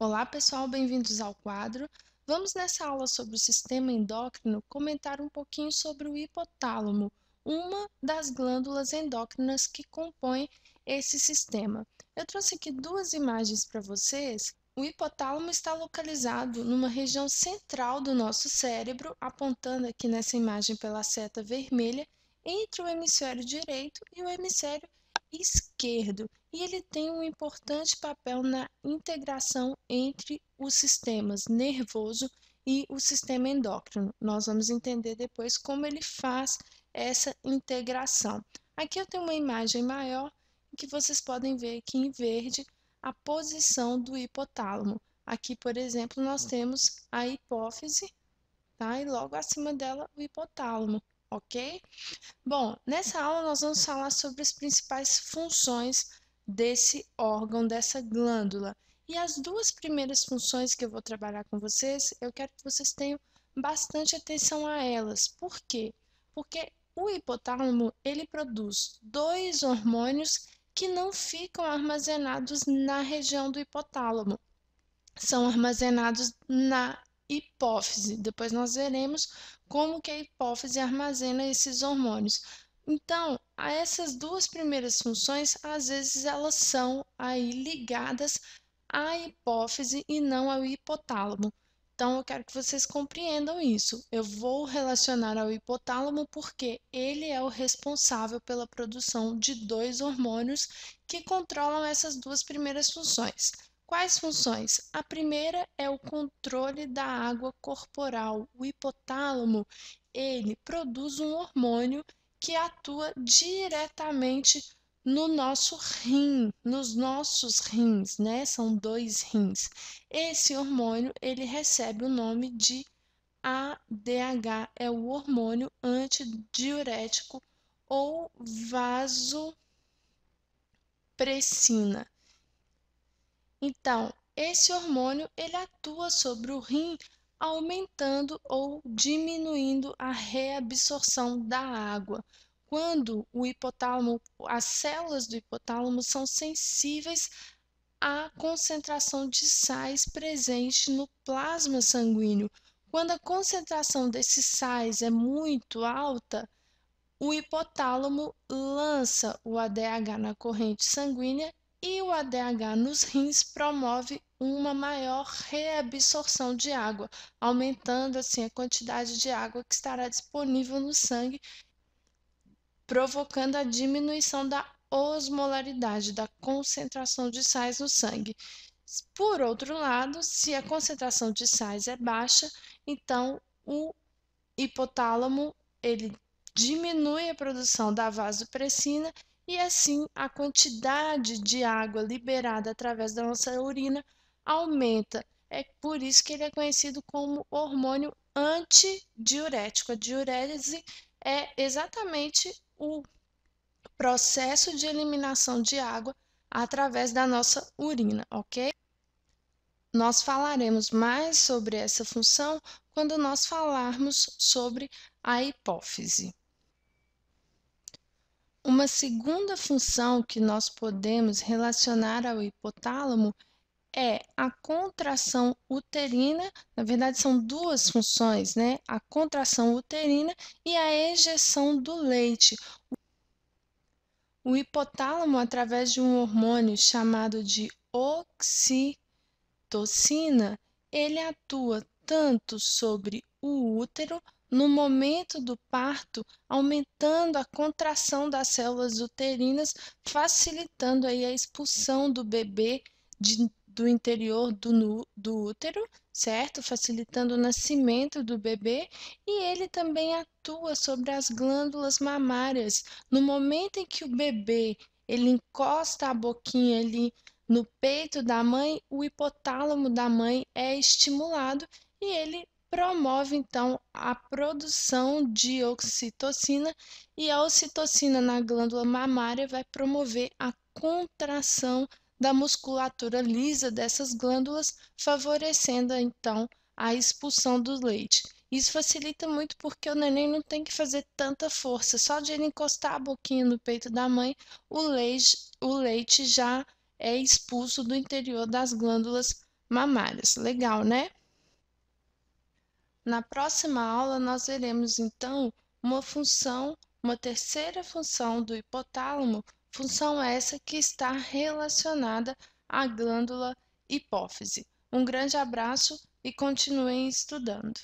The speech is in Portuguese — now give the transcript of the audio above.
Olá pessoal, bem-vindos ao quadro. Vamos nessa aula sobre o sistema endócrino comentar um pouquinho sobre o hipotálamo, uma das glândulas endócrinas que compõem esse sistema. Eu trouxe aqui duas imagens para vocês. O hipotálamo está localizado numa região central do nosso cérebro, apontando aqui nessa imagem pela seta vermelha, entre o hemisfério direito e o hemisfério esquerdo e ele tem um importante papel na integração entre os sistemas nervoso e o sistema endócrino. Nós vamos entender depois como ele faz essa integração. Aqui eu tenho uma imagem maior que vocês podem ver aqui em verde a posição do hipotálamo. Aqui, por exemplo, nós temos a hipófise, tá? E logo acima dela o hipotálamo, ok? Bom, nessa aula nós vamos falar sobre as principais funções desse órgão, dessa glândula. E as duas primeiras funções que eu vou trabalhar com vocês, eu quero que vocês tenham bastante atenção a elas. Por quê? Porque o hipotálamo, ele produz dois hormônios que não ficam armazenados na região do hipotálamo. São armazenados na hipófise. Depois nós veremos como que a hipófise armazena esses hormônios. Então, essas duas primeiras funções, às vezes elas são aí ligadas à hipófise e não ao hipotálamo. Então, eu quero que vocês compreendam isso. Eu vou relacionar ao hipotálamo porque ele é o responsável pela produção de dois hormônios que controlam essas duas primeiras funções. Quais funções? A primeira é o controle da água corporal. O hipotálamo, ele produz um hormônio que atua diretamente no nosso rim, nos nossos rins, né? São dois rins. Esse hormônio, ele recebe o nome de ADH, é o hormônio antidiurético ou vasopressina. Então, esse hormônio ele atua sobre o rim aumentando ou diminuindo a reabsorção da água. Quando o hipotálamo, as células do hipotálamo são sensíveis à concentração de sais presente no plasma sanguíneo. Quando a concentração desses sais é muito alta, o hipotálamo lança o ADH na corrente sanguínea e o ADH nos rins promove uma maior reabsorção de água, aumentando assim a quantidade de água que estará disponível no sangue, provocando a diminuição da osmolaridade, da concentração de sais no sangue. Por outro lado, se a concentração de sais é baixa, então o hipotálamo ele diminui a produção da vasopressina e assim a quantidade de água liberada através da nossa urina aumenta. É por isso que ele é conhecido como hormônio antidiurético. A diurese é exatamente o processo de eliminação de água através da nossa urina, ok? Nós falaremos mais sobre essa função quando nós falarmos sobre a hipófise. Uma segunda função que nós podemos relacionar ao hipotálamo é a contração uterina, na verdade são duas funções, né? A contração uterina e a ejeção do leite. O hipotálamo, através de um hormônio chamado de oxitocina, ele atua tanto sobre o útero no momento do parto, aumentando a contração das células uterinas, facilitando aí a expulsão do bebê de, do interior do, do útero, certo? Facilitando o nascimento do bebê e ele também atua sobre as glândulas mamárias. No momento em que o bebê ele encosta a boquinha ali no peito da mãe, o hipotálamo da mãe é estimulado e ele promove então a produção de oxitocina e a oxitocina na glândula mamária vai promover a contração da musculatura lisa dessas glândulas, favorecendo então a expulsão do leite. Isso facilita muito porque o neném não tem que fazer tanta força, só de ele encostar a boquinha no peito da mãe, o leite, o leite já é expulso do interior das glândulas mamárias. Legal, né? Na próxima aula, nós veremos então uma função, uma terceira função do hipotálamo, função essa que está relacionada à glândula hipófise. Um grande abraço e continuem estudando!